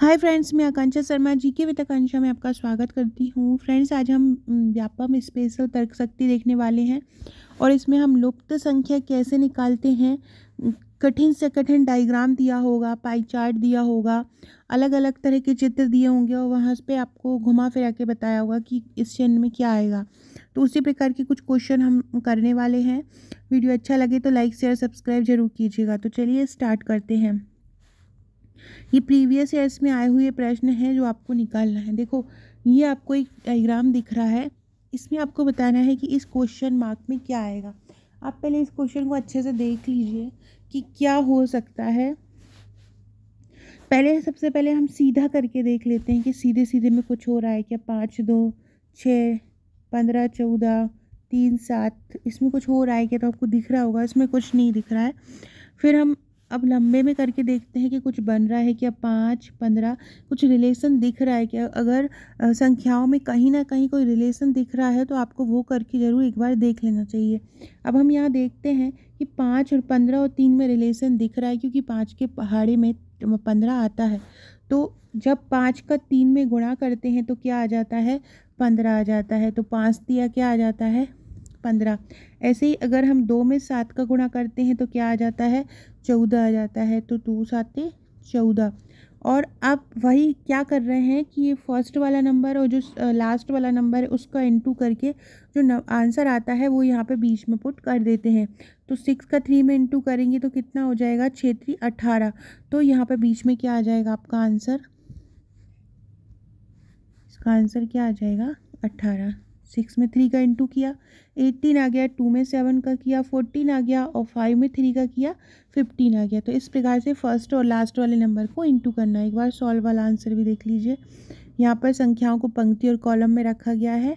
hi friends मैं आकांक्षा शर्मा जी के with आकांक्षा में आपका स्वागत करती हूँ फ्रेंड्स आज हम व्यापम स्पेशल तर्क शक्ति देखने वाले हैं और इसमें हम लुप्त संख्या कैसे निकालते हैं कठिन से कठिन डायग्राम दिया होगा पाई चार्ट दिया होगा अलग अलग तरह के चित्र दिए होंगे और वहाँ पे आपको घुमा फिरा के बताया होगा कि इस चिन्ह में क्या आएगा तो उसी प्रकार के कुछ क्वेश्चन हम करने वाले हैं वीडियो अच्छा लगे तो लाइक शेयर सब्सक्राइब जरूर कीजिएगा तो चलिए स्टार्ट करते हैं ये प्रीवियस ईयर्स में आए हुए प्रश्न हैं जो आपको निकालना है देखो ये आपको एक डाइग्राम दिख रहा है इसमें आपको बताना है कि इस क्वेश्चन मार्क में क्या आएगा आप पहले इस क्वेश्चन को अच्छे से देख लीजिए कि क्या हो सकता है पहले सबसे पहले हम सीधा करके देख लेते हैं कि सीधे सीधे में कुछ हो रहा है क्या पाँच दो छः पंद्रह चौदह तीन सात इसमें कुछ हो रहा है क्या तो आपको दिख रहा होगा इसमें कुछ नहीं दिख रहा है फिर हम अब लंबे में करके देखते हैं कि कुछ बन रहा है क्या पाँच पंद्रह कुछ रिलेशन दिख रहा है क्या अगर संख्याओं में कहीं ना कहीं कोई रिलेशन दिख रहा है तो आपको वो करके ज़रूर एक बार देख लेना चाहिए अब हम यहाँ देखते हैं कि पाँच और पंद्रह और तीन में रिलेशन दिख रहा है क्योंकि पाँच के पहाड़े में पंद्रह आता है तो जब पाँच का तीन में गुणा करते हैं तो क्या आ जाता है पंद्रह आ जाता है तो पाँच दिया क्या आ जाता है पंद्रह ऐसे ही अगर हम दो में सात का गुणा करते हैं तो क्या आ जाता है चौदह आ जाता है तो दो सातें चौदह और आप वही क्या कर रहे हैं कि ये फर्स्ट वाला नंबर और जो लास्ट वाला नंबर है उसका इनटू करके जो आंसर आता है वो यहाँ पे बीच में पुट कर देते हैं तो सिक्स का थ्री में इनटू करेंगे तो कितना हो जाएगा छः थ्री अट्ठारह तो यहाँ पे बीच में क्या आ जाएगा आपका आंसर इसका आंसर क्या आ जाएगा अट्ठारह सिक्स में थ्री का इंटू किया एट्टीन आ गया टू में सेवन का किया फोर्टीन आ गया और फाइव में थ्री का किया फिफ्टीन आ गया तो इस प्रकार से फर्स्ट और लास्ट वाले नंबर को इंटू करना एक बार सॉल्व वाला आंसर भी देख लीजिए यहाँ पर संख्याओं को पंक्ति और कॉलम में रखा गया है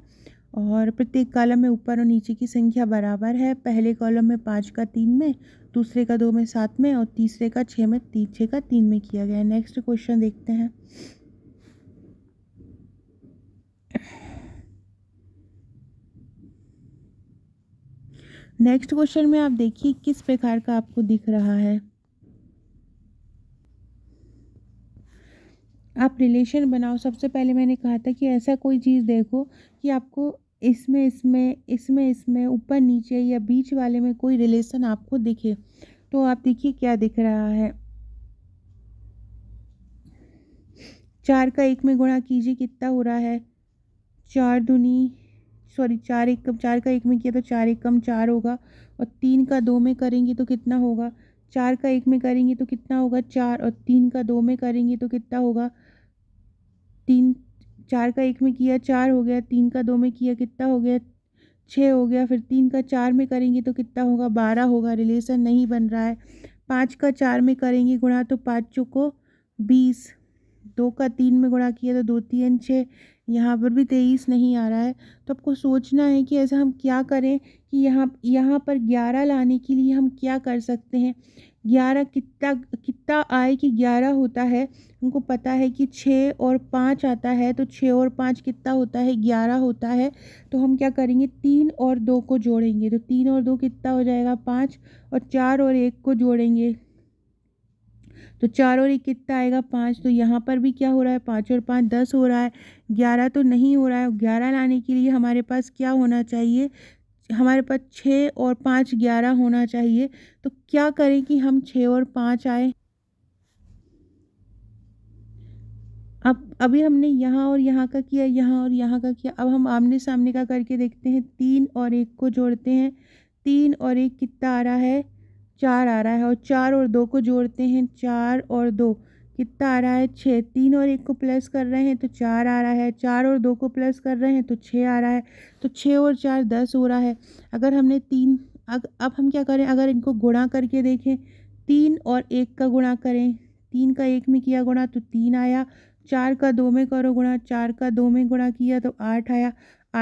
और प्रत्येक कॉलम में ऊपर और नीचे की संख्या बराबर है पहले कॉलम में पाँच का तीन में दूसरे का दो में सात में और तीसरे का छः में तीन छः का तीन में किया गया है नेक्स्ट क्वेश्चन देखते हैं नेक्स्ट क्वेश्चन में आप देखिए किस प्रकार का आपको दिख रहा है आप रिलेशन बनाओ सबसे पहले मैंने कहा था कि ऐसा कोई चीज़ देखो कि आपको इसमें इसमें इसमें इसमें ऊपर नीचे या बीच वाले में कोई रिलेशन आपको दिखे तो आप देखिए क्या दिख रहा है चार का एक में गुणा कीजिए कितना हो रहा है चार दुनी सॉरी चार एक कम चार का एक में किया तो चार एक कम चार होगा और तीन का दो में करेंगे तो कितना होगा चार का एक में करेंगे तो कितना होगा चार और तीन का दो में करेंगे तो कितना होगा तीन चार का एक में किया चार हो गया तीन का दो में किया कितना हो गया छः हो गया फिर तीन का चार में करेंगे तो कितना होगा बारह होगा रिलेशन नहीं बन रहा है पाँच का चार में करेंगे गुणा तो पाँचों को बीस दो का तीन में गुणा किया तो दो तीन छः यहाँ पर भी तेईस नहीं आ रहा है तो आपको सोचना है कि ऐसा हम क्या करें कि यहाँ यहाँ पर ग्यारह लाने के लिए हम क्या कर सकते हैं ग्यारह कितना कितना आए कि ग्यारह होता है हमको पता है कि छः और पाँच आता है तो छः और पाँच कितना होता है ग्यारह होता है तो हम क्या करेंगे तीन और दो को जोड़ेंगे तो तीन और दो कितना हो जाएगा पाँच और चार और एक को जोड़ेंगे तो चार और एक कितना आएगा पाँच तो यहाँ पर भी क्या हो रहा है पाँच और पाँच दस हो रहा है ग्यारह तो नहीं हो रहा है ग्यारह लाने के लिए हमारे पास क्या होना चाहिए हमारे पास छः और पाँच ग्यारह होना चाहिए तो क्या करें कि हम छः और पाँच आए अब अभी हमने यहाँ और यहाँ का किया यहाँ और यहाँ का किया अब हम आमने सामने का करके देखते हैं तीन और एक को जोड़ते हैं तीन और एक कितना आ रहा है चार आ रहा है और चार और दो को जोड़ते हैं चार और दो कितना आ रहा है छः तीन और एक को प्लस कर रहे हैं तो चार आ रहा है चार और दो को प्लस कर रहे हैं तो छः आ रहा है तो छः और चार दस हो रहा है अगर हमने तीन अग, अब हम क्या करें अगर इनको गुणा करके देखें तीन और एक का गुणा करें तीन का एक में किया गुणा तो तीन आया चार का दो में करो गुणा चार का दो में गुणा किया तो आठ आया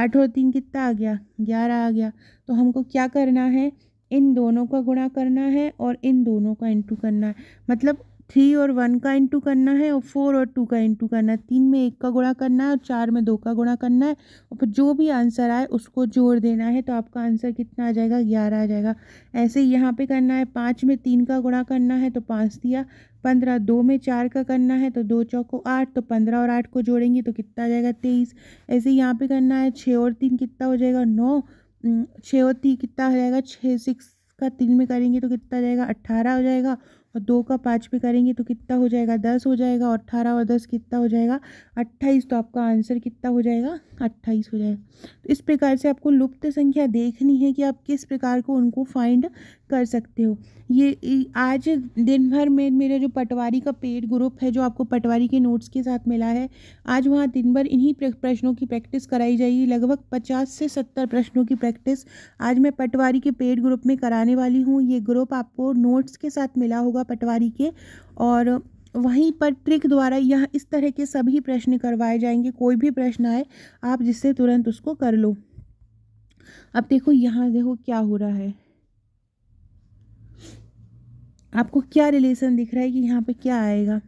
आठ और तीन कितना आ गया ग्यारह आ गया तो हमको क्या करना है इन दोनों का गुणा करना है और इन दोनों का इंटू करना है मतलब थ्री और वन का इंटू करना है और फोर और टू का इंटू करना है तीन में एक का गुणा करना है और चार में दो का गुणा करना है और फिर जो भी आंसर आए उसको जोड़ देना है तो आपका आंसर कितना आ जाएगा ग्यारह आ जाएगा ऐसे यहाँ पे करना है पाँच में तीन का गुणा करना है तो पाँच दिया पंद्रह दो में चार का करना है तो दो चौको आठ तो पंद्रह और आठ को जोड़ेंगे तो कितना आ जाएगा तेईस ऐसे यहाँ पे करना है छः और तीन कितना हो जाएगा नौ छः और तीन कितना हो जाएगा छः सिक्स का तीन में करेंगे तो कितना जाएगा अट्ठारह हो जाएगा और दो का पाँच भी करेंगे तो कितना हो जाएगा दस हो जाएगा और अट्ठारह और दस कितना हो जाएगा अट्ठाईस तो आपका आंसर कितना हो जाएगा अट्ठाईस हो जाएगा तो इस प्रकार से आपको लुप्त संख्या देखनी है कि आप किस प्रकार को उनको फाइंड कर सकते हो ये आज दिन भर में मेरा जो पटवारी का पेड ग्रुप है जो आपको पटवारी के नोट्स के साथ मिला है आज वहाँ दिन भर इन्हीं प्रश्नों की प्रैक्टिस कराई जाएगी लगभग पचास से सत्तर प्रश्नों की प्रैक्टिस आज मैं पटवारी के पेड ग्रुप में कराने वाली हूँ ये ग्रुप आपको नोट्स के साथ मिला होगा हुआ पटवारी के और वहीं पर ट्रिक द्वारा यह इस तरह के सभी प्रश्न करवाए जाएंगे कोई भी प्रश्न आए आप जिससे तुरंत उसको कर लो अब देखो यहाँ देखो क्या हो रहा है आपको क्या रिलेशन दिख रहा है कि यहाँ पे क्या आएगा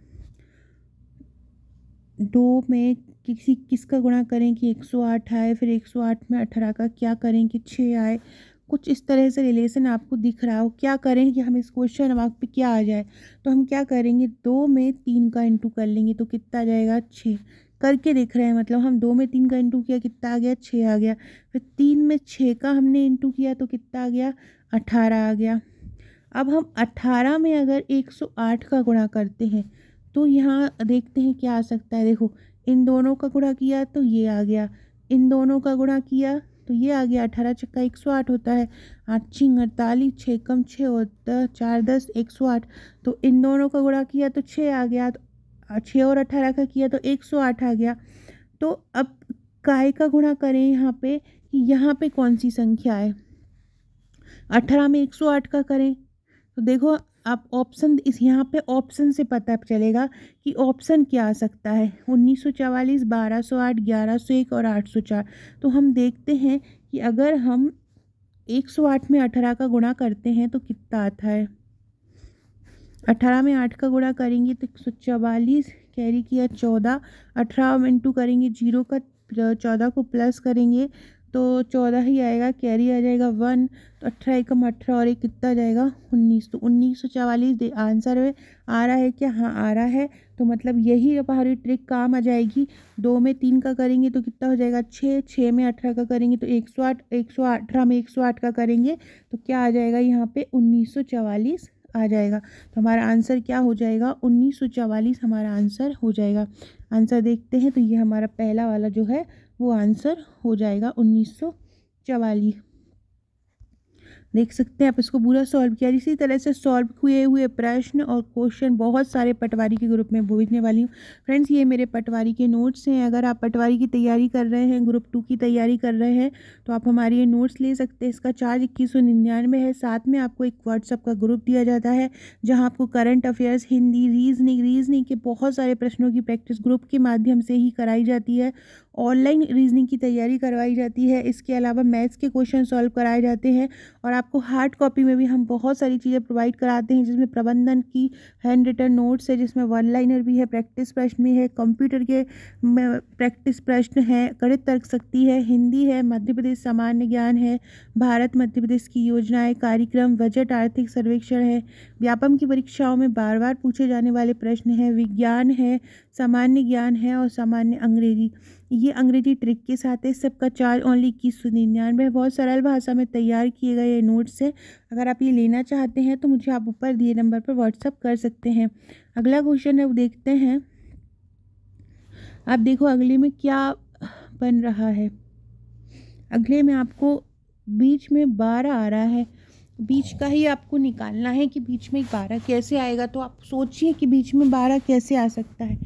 दो में किसी किसका गुणा करें कि एक सौ आठ आए फिर एक सौ आठ में अठारह का क्या करें कि छः आए कुछ इस तरह से रिलेशन आपको दिख रहा हो क्या करें कि हम इस क्वेश्चन मार्क पे क्या आ जाए तो हम क्या करेंगे दो में तीन का इंटू कर लेंगे तो कितना आ जाएगा छः करके देख रहे हैं मतलब हम दो में तीन का इंटू किया कितना आ गया छः आ गया फिर तीन में छः का हमने इंटू किया तो कितना आ गया अठारह आ गया अब हम अट्ठारह में अगर एक सौ आठ का गुणा करते हैं तो यहाँ देखते हैं क्या आ सकता है देखो इन दोनों का गुणा किया तो ये आ गया इन दोनों का गुणा किया तो ये आ गया अठारह छक्का एक सौ आठ होता है आठ छिंग अड़तालीस छः कम छः होता चार दस एक सौ आठ तो इन दोनों का गुणा किया तो छः आ गया तो छः और अठारह का किया तो एक सौ आठ आ गया तो अब काय का गुणा करें यहाँ पे कि यहाँ पे कौन सी संख्या है अठारह में एक सौ आठ का करें तो देखो आप ऑप्शन इस यहाँ पे ऑप्शन से पता चलेगा कि ऑप्शन क्या आ सकता है उन्नीस सौ चवालीस बारह सौ आठ ग्यारह सौ एक और आठ सौ चार तो हम देखते हैं कि अगर हम एक सौ आठ में अठारह का गुणा करते हैं तो कितना आता है अठारह में आठ का गुणा करेंगे तो एक सौ चवालीस कैरी किया चौदह अठारह में इंटू करेंगे जीरो का चौदह को प्लस करेंगे तो चौदह ही आएगा कैरी आ जाएगा वन तो अठारह एकम अठारह और एक कितना जाएगा उन्नीस तो उन्नीस सौ चवालीस आंसर में आ रहा है क्या हाँ आ रहा है तो मतलब यही हमारी ट्रिक काम आ जाएगी दो में तीन का करेंगे तो कितना हो जाएगा छः छः में अठारह का करेंगे तो एक सौ आठ एक सौ अठारह में एक सौ आठ का करेंगे तो क्या आ जाएगा यहाँ पर उन्नीस सौ चवालीस आ जाएगा तो हमारा आंसर क्या हो जाएगा उन्नीस सौ चवालीस हमारा आंसर हो जाएगा आंसर देखते हैं तो ये हमारा पहला वाला जो है वो आंसर हो जाएगा उन्नीस सौ चवालीस देख सकते हैं आप इसको पूरा सॉल्व किया इसी तरह से सॉल्व हुए हुए प्रश्न और क्वेश्चन बहुत सारे पटवारी के ग्रुप में भेजने वाली हूँ फ्रेंड्स ये मेरे पटवारी के नोट्स हैं अगर आप पटवारी की तैयारी कर रहे हैं ग्रुप टू की तैयारी कर रहे हैं तो आप हमारे ये नोट्स ले सकते हैं इसका चार्ज इक्कीस है साथ में आपको एक व्हाट्सअप का ग्रुप दिया जाता है जहाँ आपको current affairs Hindi reasoning reasoning के बहुत सारे प्रश्नों की प्रैक्टिस ग्रुप के माध्यम से ही कराई जाती है ऑनलाइन रीजनिंग की तैयारी करवाई जाती है इसके अलावा मैथ्स के क्वेश्चन सॉल्व कराए जाते हैं और आपको हार्ड कॉपी में भी हम बहुत सारी चीज़ें प्रोवाइड कराते हैं जिसमें प्रबंधन की हैंड रिटर्न नोट्स है जिसमें वन लाइनर भी है प्रैक्टिस प्रश्न भी है कंप्यूटर के प्रैक्टिस प्रश्न है गणित तर्क शक्ति है हिंदी है मध्य प्रदेश सामान्य ज्ञान है भारत मध्य प्रदेश की योजनाएँ कार्यक्रम बजट आर्थिक सर्वेक्षण है व्यापम की परीक्षाओं में बार बार पूछे जाने वाले प्रश्न हैं विज्ञान है सामान्य ज्ञान है और सामान्य अंग्रेजी ये अंग्रेजी ट्रिक के साथ है सबका चार ओनली इक्कीस सौ निन्यानवे बहुत सरल भाषा में तैयार किए गए ये नोट्स हैं अगर आप ये लेना चाहते हैं तो मुझे आप ऊपर दिए नंबर पर व्हाट्सअप कर सकते हैं अगला क्वेश्चन है वो देखते हैं आप देखो अगले में क्या बन रहा है अगले में आपको बीच में बारह आ रहा है बीच का ही आपको निकालना है कि बीच में बारह कैसे आएगा तो आप सोचिए कि बीच में बारह कैसे आ सकता है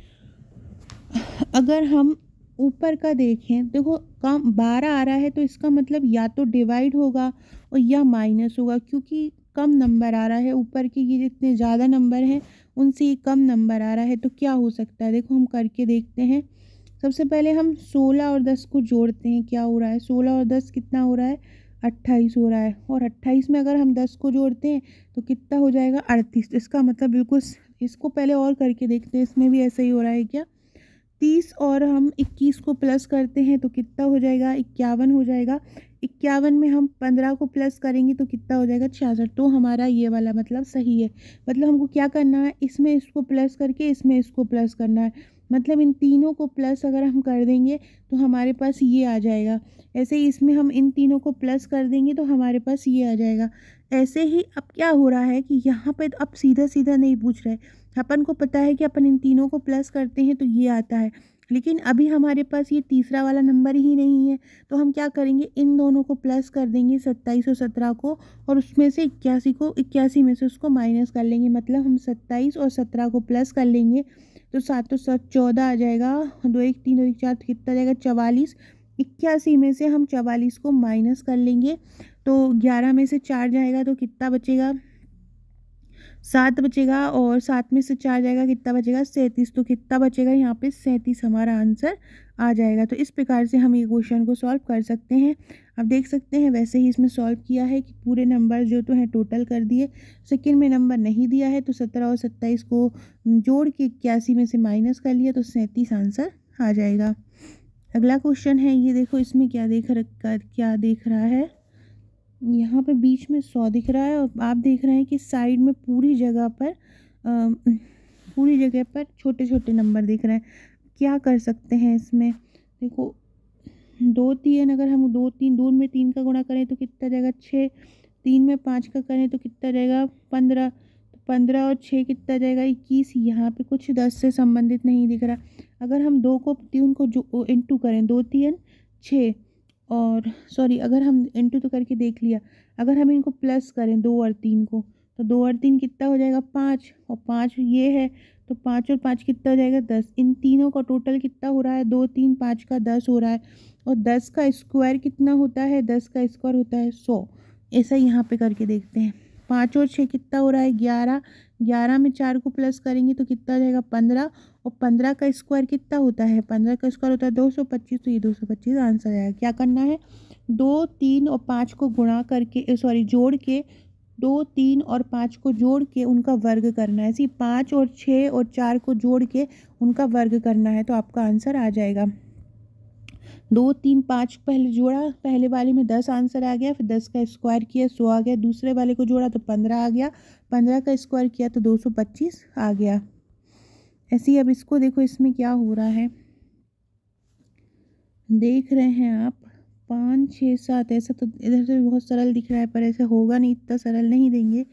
अगर हम ऊपर का देखें देखो काम बारह आ रहा है तो इसका मतलब या तो डिवाइड होगा और या माइनस होगा क्योंकि कम नंबर आ रहा है ऊपर के ये जितने ज़्यादा नंबर हैं उनसे ये कम नंबर आ रहा है तो क्या हो सकता है देखो हम करके देखते हैं सबसे पहले हम सोलह और दस को जोड़ते हैं क्या हो रहा है सोलह और दस कितना हो रहा है अट्ठाईस हो रहा है और अट्ठाईस में अगर हम दस को जोड़ते हैं तो कितना हो जाएगा अड़तीस इसका मतलब बिल्कुल इसको पहले और करके देखते हैं इसमें भी ऐसा ही हो रहा है क्या तीस और हम इक्कीस को प्लस करते हैं तो कितना हो जाएगा इक्यावन हो जाएगा इक्यावन में हम पंद्रह को प्लस करेंगे तो कितना हो जाएगा छियासठ तो हमारा ये वाला मतलब सही है मतलब हमको क्या करना है इसमें इसको प्लस करके इसमें इसको प्लस करना है मतलब इन तीनों को प्लस अगर हम कर देंगे तो हमारे पास ये आ जाएगा ऐसे इसमें हम इन तीनों को प्लस कर देंगे तो हमारे पास ये आ जाएगा ऐसे ही अब क्या हो रहा है कि यहाँ पे अब सीधा सीधा नहीं पूछ रहे अपन को पता है कि अपन इन तीनों को प्लस करते हैं तो ये आता है लेकिन अभी हमारे पास ये तीसरा वाला नंबर ही नहीं है तो हम क्या करेंगे इन दोनों को प्लस कर देंगे सत्ताईस और सत्रह को और उसमें से इक्यासी को इक्यासी में से उसको माइनस कर लेंगे मतलब हम सत्ताईस और सत्रह को प्लस कर लेंगे तो सात तो सात चौदह आ जाएगा दो एक तीन और एक चार तो कितना आ जाएगा चवालीस इक्यासी में से हम चवालीस को माइनस कर लेंगे तो ग्यारह में से चार जाएगा तो कितना बचेगा सात बचेगा और सात में से चार जाएगा कितना बचेगा सैंतीस तो कितना बचेगा यहाँ पे सैंतीस हमारा आंसर आ जाएगा तो इस प्रकार से हम ये क्वेश्चन को सॉल्व कर सकते हैं आप देख सकते हैं वैसे ही इसमें सॉल्व किया है कि पूरे नंबर जो तो हैं टोटल कर दिए सेकेंड में नंबर नहीं दिया है तो सत्रह और सत्ताईस को जोड़ के इक्यासी में से माइनस कर लिया तो सैंतीस आंसर आ जाएगा अगला क्वेश्चन है ये देखो इसमें क्या देख रखा क्या देख रहा है यहाँ पर बीच में सौ दिख रहा है और आप देख रहे हैं कि साइड में पूरी जगह पर आ, पूरी जगह पर छोटे छोटे नंबर दिख रहे हैं क्या कर सकते हैं इसमें देखो दो तीन अगर हम दो तीन दो में तीन का गुणा करें तो कितना जाएगा छः तीन में पाँच का करें तो कितना जाएगा पंद्रह पंद्रह और छः कितना जाएगा इक्कीस यहाँ पे कुछ दस से संबंधित नहीं दिख रहा अगर हम दो को तीन को जो इंटू करें दो तीन छः और सॉरी अगर हम इंटू तो करके देख लिया अगर हम इनको प्लस करें दो और तीन को तो दो और तीन कितना हो जाएगा पाँच और पाँच ये है तो पाँच और पाँच कितना हो जाएगा दस इन तीनों का टोटल कितना हो रहा है दो तीन पाँच का दस हो रहा है और दस का स्क्वायर कितना होता है दस का स्क्वायर होता है सौ ऐसा यहाँ पे करके देखते हैं पाँच और छः कितना हो रहा है ग्यारह ग्यारह में चार को प्लस करेंगे तो कितना रहेगा जाएगा पंद्रह और पंद्रह का स्क्वायर कितना होता है पंद्रह का स्क्वायर होता है दो सौ पच्चीस तो ये दो सौ पच्चीस आंसर आएगा क्या करना है दो तीन और पाँच को गुणा करके सॉरी जोड़ के दो तीन और पाँच को जोड़ के उनका वर्ग करना है इसी पाँच और छः और चार को जोड़ के उनका वर्ग करना है तो आपका आंसर आ जाएगा दो तीन पाँच पहले जोड़ा पहले वाले में दस आंसर आ गया फिर दस का स्क्वायर किया सौ आ गया दूसरे वाले को जोड़ा तो पंद्रह आ गया पंद्रह का स्क्वायर किया तो दो सौ पच्चीस आ गया ऐसे ही अब इसको देखो इसमें क्या हो रहा है देख रहे हैं आप पाँच छः सात ऐसा तो इधर से बहुत सरल दिख रहा है पर ऐसे होगा नहीं इतना सरल नहीं देंगे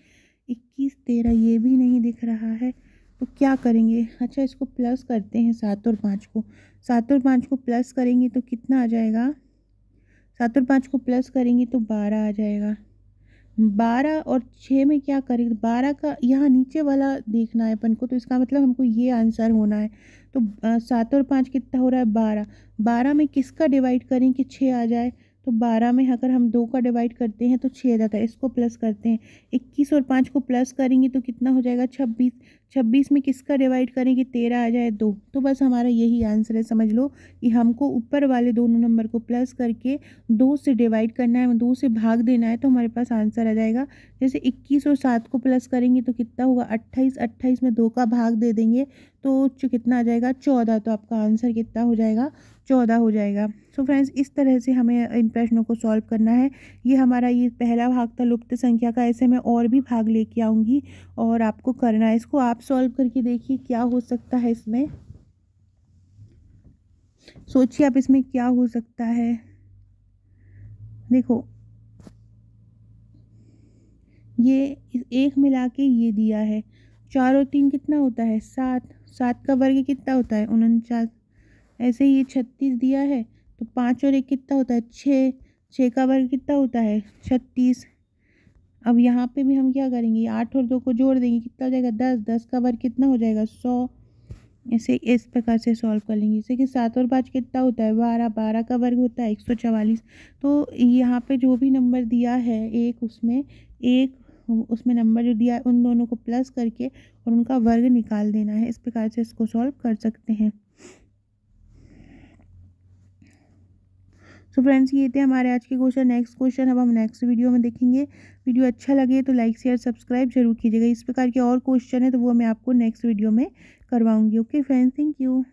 इक्कीस तेरह ये भी नहीं दिख रहा है तो क्या करेंगे अच्छा इसको प्लस करते हैं सात और पाँच को सात और पाँच को प्लस करेंगे तो कितना आ जाएगा सात और पाँच को प्लस करेंगे तो बारह आ जाएगा बारह और छः में क्या करेंगे बारह का यहाँ नीचे वाला देखना है अपन को तो इसका मतलब हमको ये आंसर होना है तो सात और पाँच कितना हो रहा है बारह बारह में किसका डिवाइड करें कि छः आ जाए तो बारह में अगर हम दो का डिवाइड करते हैं तो छः जाता है इसको प्लस करते हैं इक्कीस और पाँच को प्लस करेंगे तो कितना हो जाएगा छब्बीस छब्बीस में किसका डिवाइड करेंगे तेरह आ जाए दो तो बस हमारा यही आंसर है समझ लो कि हमको ऊपर वाले दोनों नंबर को प्लस करके दो से डिवाइड करना है दो से भाग देना है तो हमारे पास आंसर आ जाएगा जैसे इक्कीस और सात को प्लस करेंगे तो कितना होगा अट्ठाईस अट्ठाईस में दो का भाग दे देंगे तो कितना आ जाएगा चौदह तो आपका आंसर कितना हो जाएगा चौदह हो जाएगा सो so फ्रेंड्स इस तरह से हमें इन प्रश्नों को सॉल्व करना है ये हमारा ये पहला भाग था लुप्त संख्या का ऐसे मैं और भी भाग लेके आऊँगी और आपको करना है इसको आप सॉल्व करके देखिए क्या हो सकता है इसमें सोचिए आप इसमें क्या हो सकता है देखो ये एक मिला के ये दिया है चार और तीन कितना होता है सात सात का वर्ग कितना होता है उनचास ऐसे ही ये छत्तीस दिया है तो पाँच और एक कितना होता है छः छः का वर्ग कितना होता है छत्तीस अब यहाँ पे भी हम क्या करेंगे आठ और दो को जोड़ देंगे कितना हो जाएगा दस दस का वर्ग कितना हो जाएगा सौ ऐसे इस प्रकार से सॉल्व कर लेंगे जैसे कि सात और पाँच कितना होता है बारह बारह का वर्ग होता है एक सौ चवालीस तो यहाँ पे जो भी नंबर दिया है एक उसमें एक उसमें नंबर जो दिया है उन दोनों को प्लस करके और उनका वर्ग निकाल देना है इस प्रकार से इसको सॉल्व कर सकते हैं सो फ्रेंड्स ये थे हमारे आज के क्वेश्चन नेक्स्ट क्वेश्चन अब हम नेक्स्ट वीडियो में देखेंगे वीडियो अच्छा लगे तो लाइक शेयर सब्सक्राइब जरूर कीजिएगा इस प्रकार के और क्वेश्चन है तो वो मैं आपको नेक्स्ट वीडियो में करवाऊंगी ओके फ्रेंड्स थैंक यू